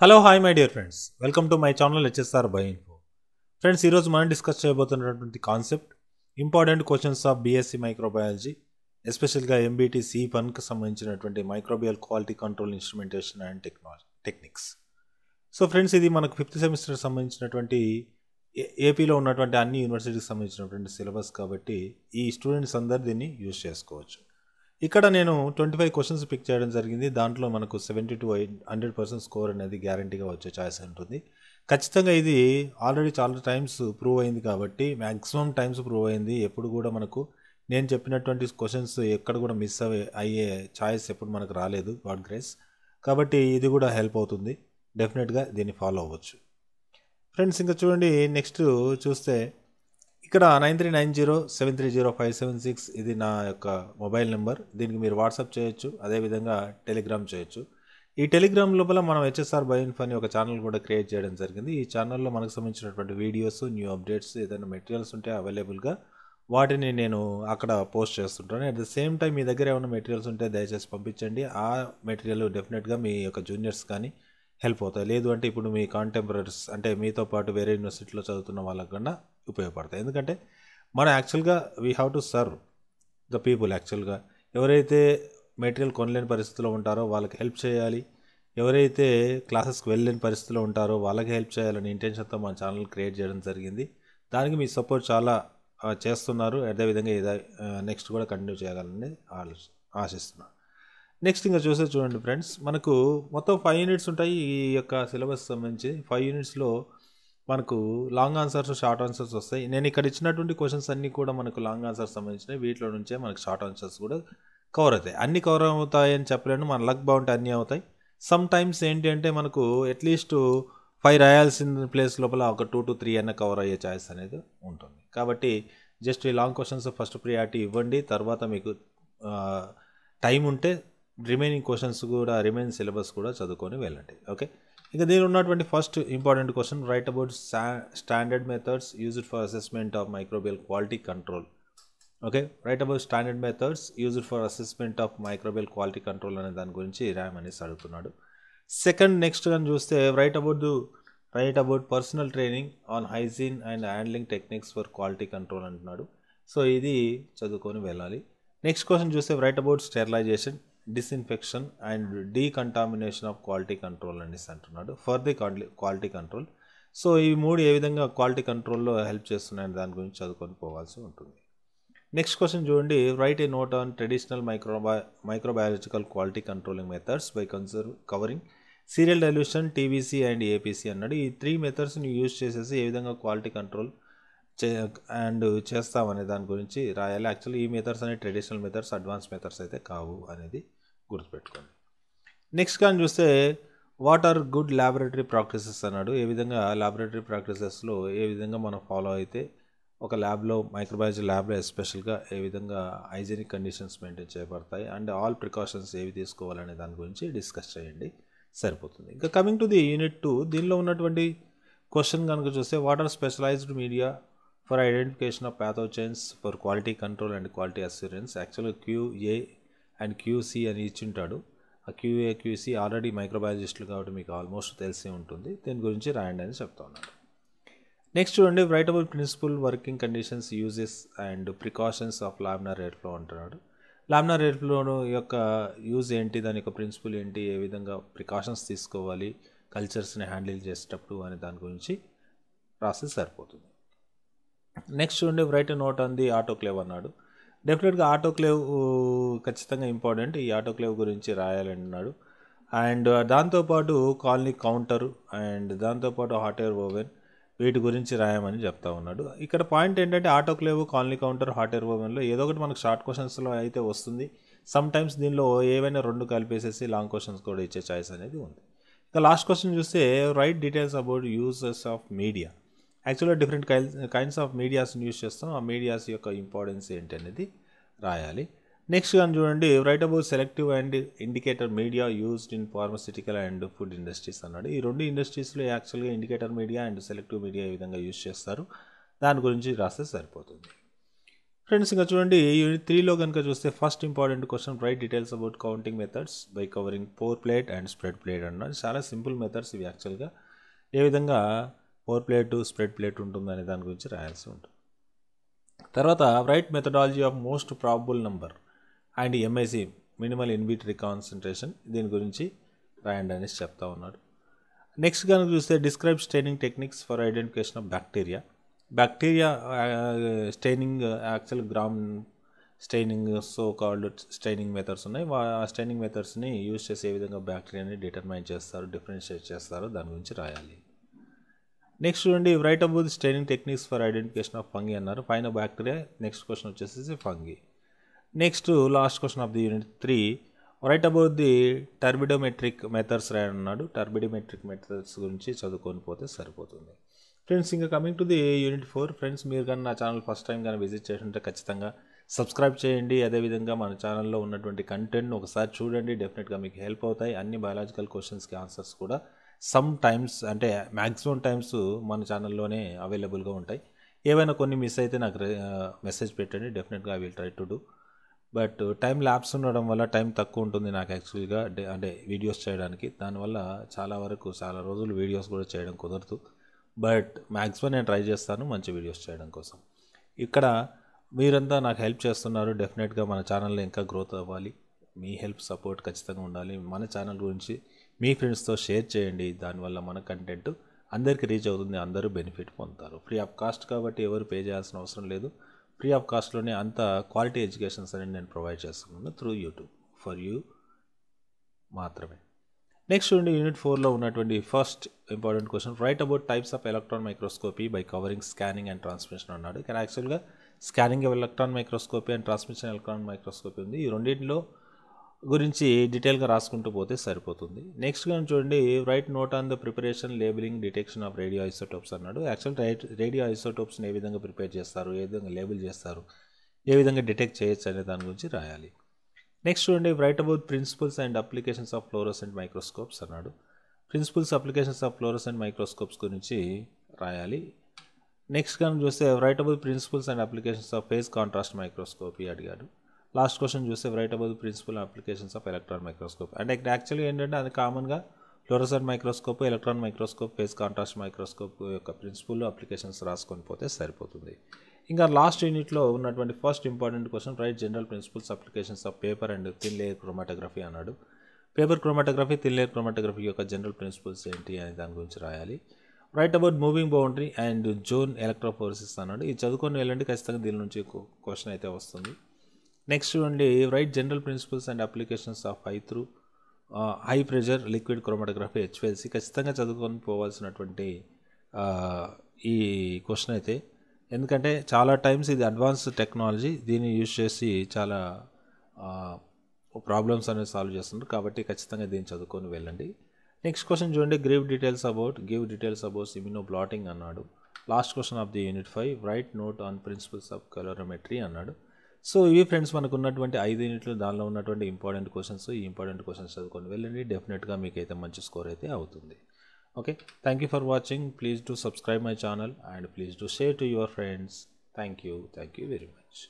hello hi my dear friends welcome to my channel HSR by info friends ఈరోజు మనం discuss చేయబోతున్నటువంటి concept important questions of BSc microbiology ఎస్పెషల్గా MBT C పన్కి సంబంధించినటువంటి microbial quality control instrumentation and technology techniques so friends ఇది మనకు fifth సెమిస్టర్కి సంబంధించినటువంటి ఏపీలో ఉన్నటువంటి అన్ని యూనివర్సిటీకి సంబంధించినటువంటి సిలబస్ కాబట్టి ఈ స్టూడెంట్స్ అందరు దీన్ని యూజ్ చేసుకోవచ్చు ఇక్కడ నేను ట్వంటీ ఫైవ్ క్వశ్చన్స్ పిక్ చేయడం జరిగింది దాంట్లో మనకు seventy to hundred percent score అనేది గ్యారంటీగా వచ్చే ఛాయిస్ ఉంటుంది ఖచ్చితంగా ఇది ఆల్రెడీ చాలా టైమ్స్ ప్రూవ్ అయింది కాబట్టి మ్యాక్సిమం టైమ్స్ ప్రూవ్ అయింది ఎప్పుడు కూడా మనకు నేను చెప్పినటువంటి క్వశ్చన్స్ ఎక్కడ కూడా మిస్ అయ్యే ఛాయిస్ ఎప్పుడు మనకు రాలేదు గాడ్ గ్రేస్ కాబట్టి ఇది కూడా హెల్ప్ అవుతుంది డెఫినెట్గా దీన్ని ఫాలో అవ్వచ్చు ఫ్రెండ్స్ ఇంకా చూడండి నెక్స్ట్ చూస్తే ఇక్కడ nine three nine zero seven three zero five seven six ఇది నా యొక్క మొబైల్ నెంబర్ దీనికి మీరు వాట్సాప్ చేయొచ్చు అదేవిధంగా టెలిగ్రామ్ చేయొచ్చు ఈ టెలిగ్రామ్ లోపల మనం హెచ్ఎస్ఆర్ బయోఇన్ఫ్ అని ఒక ఛానల్ కూడా క్రియేట్ చేయడం జరిగింది ఈ ఛానల్లో మనకు సంబంధించినటువంటి వీడియోస్ న్యూ అప్డేట్స్ ఏదైనా మెటీరియల్స్ ఉంటే అవైలబుల్గా వాటిని నేను అక్కడ పోస్ట్ చేస్తుంటాను అట్ ద సేమ్ టైం మీ దగ్గర ఏమైనా మెటీరియల్స్ ఉంటే దయచేసి పంపించండి ఆ మెటీరియల్ డెఫినెట్గా మీ యొక్క జూనియర్స్ కానీ హెల్ప్ అవుతాయి లేదు అంటే ఇప్పుడు మీ కాంటెంపరీస్ అంటే మీతో పాటు వేరే యూనివర్సిటీలో చదువుతున్న వాళ్ళకన్నా ఉపయోగపడతాయి ఎందుకంటే మనం యాక్చువల్గా we have to serve the people యాక్చువల్గా ఎవరైతే మెటీరియల్ కొనలేని పరిస్థితిలో ఉంటారో వాళ్ళకి హెల్ప్ చేయాలి ఎవరైతే క్లాసెస్కి వెళ్ళలేని పరిస్థితిలో ఉంటారో వాళ్ళకి హెల్ప్ చేయాలని ఇంటెన్షన్తో మన ఛానల్ క్రియేట్ చేయడం జరిగింది దానికి మీ సపోర్ట్ చాలా చేస్తున్నారు అదేవిధంగా ఇదే నెక్స్ట్ కూడా కంటిన్యూ చేయాలని ఆలోచి ఆశిస్తున్నాను నెక్స్ట్ ఇంకా చూసే చూడండి ఫ్రెండ్స్ మనకు మొత్తం ఫైవ్ యూనిట్స్ ఉంటాయి ఈ యొక్క సిలబస్ సంబంధించి ఫైవ్ యూనిట్స్లో మనకు లాంగ్ ఆన్సర్స్ షార్ట్ ఆన్సర్స్ వస్తాయి నేను ఇక్కడ ఇచ్చినటువంటి క్వశ్చన్స్ అన్నీ కూడా మనకు లాంగ్ ఆన్సర్స్ సంబంధించినవి వీటిలో నుంచే మనకు షార్ట్ ఆన్సర్స్ కూడా కవర్ అవుతాయి అన్ని కవర్ అవుతాయి అని చెప్పలేను మన లక్ బాగుంటే అన్నీ అవుతాయి సమ్ టైమ్స్ ఏంటి అంటే మనకు అట్లీస్ట్ ఫైవ్ రాయాల్సిన ప్లేస్ లోపల ఒక టూ టు త్రీ అన్న కవర్ అయ్యే ఛాయిస్ అనేది ఉంటుంది కాబట్టి జస్ట్ ఈ లాంగ్ క్వశ్చన్స్ ఫస్ట్ ప్రియారిటీ ఇవ్వండి తర్వాత మీకు టైం ఉంటే రిమైనింగ్ క్వశ్చన్స్ కూడా రిమైనింగ్ సిలబస్ కూడా చదువుకొని వెళ్ళండి ఓకే ఇక దీని ఉన్నటువంటి first important question write about standard methods used for assessment of microbial quality control okay write about standard methods used for assessment of microbial quality control అనే దాని గురించి ర్యామ్ అనేసి అడుగుతున్నాడు సెకండ్ నెక్స్ట్ కానీ చూస్తే write about do write about personal training on hygiene and handling techniques for quality control అంటున్నాడు so ఇది చదువుకొని వెళ్ళాలి నెక్స్ట్ క్వశ్చన్ చూస్తే write about sterilization disinfection and decontamination of quality control అనేసి అంటున్నాడు for the quality control so ఈ మూడు ఏ విధంగా క్వాలిటీ కంట్రోల్లో హెల్ప్ చేస్తున్నాయని దాని గురించి చదువుకొని పోవాల్సి ఉంటుంది నెక్స్ట్ క్వశ్చన్ చూడండి write a note on traditional మైక్రోబా microbiological quality controlling methods by కన్సర్వ్ covering serial dilution TVC and APC అన్నాడు ఈ త్రీ మెథడ్స్ని యూజ్ చేసేసి ఏ విధంగా క్వాలిటీ కంట్రోల్ చే అండ్ చేస్తామనే దాని గురించి రాయాలి యాక్చువల్లీ ఈ మెథడ్స్ అనే ట్రెడిషనల్ మెథడ్స్ అడ్వాన్స్ మెథడ్స్ అయితే కావు అనేది గుర్తుపెట్టుకోండి నెక్స్ట్ కానీ చూస్తే what are good laboratory practices అన్నాడు ఏ విధంగా ల్యాబొరేటరీ ప్రాక్టీసెస్లో ఏ విధంగా మనం ఫాలో అయితే ఒక ల్యాబ్లో మైక్రోబయాలజీ ల్యాబ్లో ఎస్పెషల్గా ఏ విధంగా హైజీనిక్ కండిషన్స్ మెయింటైన్ చేయబడతాయి అండ్ ఆల్ ప్రికాషన్స్ ఏవి తీసుకోవాలనే దాని గురించి డిస్కస్ చేయండి సరిపోతుంది ఇంకా coming to the unit two దీనిలో ఉన్నటువంటి క్వశ్చన్ కనుక చూస్తే what are specialized media for identification of pathogens for quality control and quality assurance యాక్చువల్గా క్యూఏ అండ్ క్యూసీ అని ఇచ్చింటాడు ఆ క్యూఏ క్యూసీ ఆల్రెడీ మైక్రోబయాలజిస్టులు కాబట్టి మీకు ఆల్మోస్ట్ తెలిసే ఉంటుంది దీని గురించి రాయండి అని చెప్తా ఉన్నాడు నెక్స్ట్ చూడండి write about principle working conditions uses and precautions of laminar airflow అంటున్నాడు లామినార్ ఎయిర్ యొక్క యూజ్ ఏంటి దాని యొక్క ప్రిన్సిపల్ ఏంటి ఏ విధంగా ప్రికాషన్స్ తీసుకోవాలి కల్చర్స్ని హ్యాండిల్ చేసేటప్పుడు అనే దాని గురించి ప్రాసెస్ సరిపోతుంది నెక్స్ట్ చూడండి write note on the autoclave అన్నాడు డెఫినెట్గా ఆటోక్లేవ్ uh, ఖచ్చితంగా ఇంపార్టెంట్ ఈ ఆటోక్లేవ్ గురించి అన్నాడు అండ్ దాంతోపాటు కాలనీ కౌంటర్ అండ్ దాంతోపాటు హాట్ ఎయిర్ ఓవెన్ వీటి గురించి రాయమని చెప్తా ఉన్నాడు ఇక్కడ పాయింట్ ఏంటంటే autoclave colony counter hot air ఓవెన్లో ఏదో ఒకటి మనకు షార్ట్ క్వశ్చన్స్లో అయితే వస్తుంది సమ్ టైమ్స్ దీనిలో ఏవైనా రెండు కలిపేసేసి లాంగ్ క్వశ్చన్స్ కూడా ఇచ్చే ఛాయిస్ అనేది ఉంది ఇక లాస్ట్ క్వశ్చన్ చూస్తే write details about uses of media యాక్చువల్గా డిఫరెంట్ కైల్స్ కైండ్స్ ఆఫ్ మీడియాస్ని యూస్ చేస్తాం ఆ మీడియాస్ యొక్క ఇంపార్టెన్స్ ఏంటి అనేది రాయాలి నెక్స్ట్ కానీ చూడండి write about selective and indicator media used in pharmaceutical and food industries అన్నాడు ఈ రెండు ఇండస్ట్రీస్లో యాక్చువల్గా indicator media and selective media ఈ విధంగా యూజ్ చేస్తారు దాని గురించి రాస్తే సరిపోతుంది ఫ్రెండ్స్ ఇంకా చూడండి యూనిట్ త్రీలో కనుక చూస్తే first important question write details about counting methods by covering pour plate and spread plate అన్నారు చాలా సింపుల్ మెథడ్స్ ఇవి యాక్చువల్గా ఏ విధంగా ఫోర్ ప్లేటు స్ప్రెడ్ ప్లేట్ ఉంటుందనే దాని గురించి రాయాల్సి ఉంటుంది తర్వాత write methodology of most probable number and MIC minimal inhibitory concentration దీని గురించి రాయండి అనేసి చెప్తా ఉన్నాడు నెక్స్ట్ కనుక చూస్తే describe staining techniques for identification of bacteria bacteria staining actual Gram staining so called staining methods ఉన్నాయి ఆ స్టెయినింగ్ మెథడ్స్ని యూజ్ చేసి ఏ విధంగా బ్యాక్టీరియాని డిటర్మైన్ చేస్తారు డిఫరెన్షియేట్ చేస్తారో దాని గురించి రాయాలి నెక్స్ట్ చూడండి write about the staining techniques for identification of fungi అన్నారు పైన బ్యాక్టీరియా నెక్స్ట్ క్వశ్చన్ వచ్చేసి fungi next last question of the unit three write about the turbidometric methods రాయన్నాడు టర్బిడోమెట్రిక్ మెథడ్స్ గురించి చదువుకొని పోతే సరిపోతుంది ఫ్రెండ్స్ ఇంకా coming to the unit four friends మీరు కానీ నా ఛానల్ ఫస్ట్ టైం కానీ విజిట్ చేస్తుంటే ఖచ్చితంగా సబ్స్క్రైబ్ చేయండి అదేవిధంగా మన ఛానల్లో ఉన్నటువంటి కంటెంట్ ఒకసారి చూడండి డెఫినెట్గా మీకు హెల్ప్ అవుతాయి అన్ని బయాలజికల్ క్వశ్చన్స్కి ఆన్సర్స్ కూడా సమ్ టైమ్స్ అంటే మ్యాక్సిమం టైమ్స్ మన ఛానల్లోనే అవైలబుల్గా ఉంటాయి ఏవైనా కొన్ని మిస్ అయితే నాకు మెసేజ్ పెట్టండి డెఫినెట్గా I will try to do but time labs ఉండడం వల్ల టైం తక్కువ ఉంటుంది నాకు యాక్చువల్గా అంటే వీడియోస్ చేయడానికి దానివల్ల చాలా వరకు చాలా రోజులు వీడియోస్ కూడా చేయడం కుదరదు బట్ మ్యాక్సిమం నేను ట్రై చేస్తాను మంచి వీడియోస్ చేయడం కోసం ఇక్కడ మీరంతా నాకు హెల్ప్ చేస్తున్నారు డెఫినెట్గా మన ఛానల్లో ఇంకా గ్రోత్ అవ్వాలి మీ హెల్ప్ సపోర్ట్ ఖచ్చితంగా ఉండాలి మన ఛానల్ గురించి మీ ఫ్రెండ్స్తో షేర్ చేయండి దానివల్ల మన కంటెంట్ అందరికీ రీచ్ అవుతుంది అందరూ బెనిఫిట్ పొందుతారు ఫ్రీ ఆఫ్ కాస్ట్ కాబట్టి ఎవరు పే చేయాల్సిన అవసరం లేదు ఫ్రీ ఆఫ్ కాస్ట్లోనే అంత క్వాలిటీ ఎడ్యుకేషన్స్ అనేది నేను ప్రొవైడ్ చేస్తున్నాను త్రూ యూట్యూబ్ ఫర్ యూ మాత్రమే నెక్స్ట్ చూడండి యూనిట్ ఫోర్లో ఉన్నటువంటి first important question write about types of electron microscopy by covering scanning and transmission అన్నాడు ఇక్కడ యాక్చువల్గా scanning electron microscopy and transmission electron microscopy ఉంది ఈ రెండింటిలో గురించి డీటెయిల్గా రాసుకుంటూ పోతే సరిపోతుంది నెక్స్ట్ కానీ చూడండి write note on the preparation labeling detection of radio isotopes అన్నాడు యాక్చువల్ రైట్ రేడియో ఐసోటోప్స్ని ఏ విధంగా ప్రిపేర్ చేస్తారు ఏ విధంగా లేబుల్ చేస్తారు ఏ విధంగా డిటెక్ట్ చేయొచ్చు అనే దాని గురించి రాయాలి నెక్స్ట్ చూడండి write about principles and applications of fluorescent microscopes అన్నాడు principles applications of fluorescent microscopes గురించి రాయాలి నెక్స్ట్ కానీ చూస్తే write about principles and applications of phase contrast microscopy అడిగాడు లాస్ట్ క్వశ్చన్ చూస్తే write about principle applications of electron microscope అంటే ఇక్కడ actually ఏంటంటే అది కామన్గా fluorescent microscope electron microscope phase contrast microscope యొక్క ప్రిన్సిపల్ అప్లికేషన్స్ రాసుకొని పోతే సరిపోతుంది ఇంకా లాస్ట్ యూనిట్లో ఉన్నటువంటి first important question write general principles applications of paper and thin layer chromatography అన్నాడు paper chromatography thin layer chromatography యొక్క జనరల్ ప్రిన్సిపల్స్ ఏంటి అని దాని గురించి రాయాలి write about moving boundary and zone electrophoresis అన్నాడు ఇది చదువుకొని వెళ్ళండి ఖచ్చితంగా దీని నుంచి క్వశ్చన్ అయితే వస్తుంది నెక్స్ట్ చూడండి write general principles and applications of high through high pressure liquid chromatography HPLC ఖచ్చితంగా చదువుకొని పోవాల్సినటువంటి ఈ క్వశ్చన్ అయితే ఎందుకంటే చాలా టైమ్స్ ఇది అడ్వాన్స్ టెక్నాలజీ దీన్ని యూజ్ చేసి చాలా ప్రాబ్లమ్స్ అనేవి సాల్వ్ చేస్తున్నారు కాబట్టి ఖచ్చితంగా దీన్ని చదువుకొని వెళ్ళండి నెక్స్ట్ క్వశ్చన్ చూడండి give details about give details about immunoblotting అన్నాడు last question of the unit five write note on principles of colorimetry అన్నాడు సో ఇవి ఫ్రెండ్స్ మనకు ఉన్నటువంటి ఐదు యూనిట్లు దానిలో ఉన్నటువంటి ఇంపార్టెంట్ క్వశ్చన్స్ ఈ ఇంపార్టెంట్ క్వశ్చన్స్ చదువుకొని వెళ్ళండి డెఫినెట్గా మీకు అయితే మంచి స్కోర్ అయితే అవుతుంది okay thank you for watching please do subscribe my channel and please do share to your friends thank you thank you very much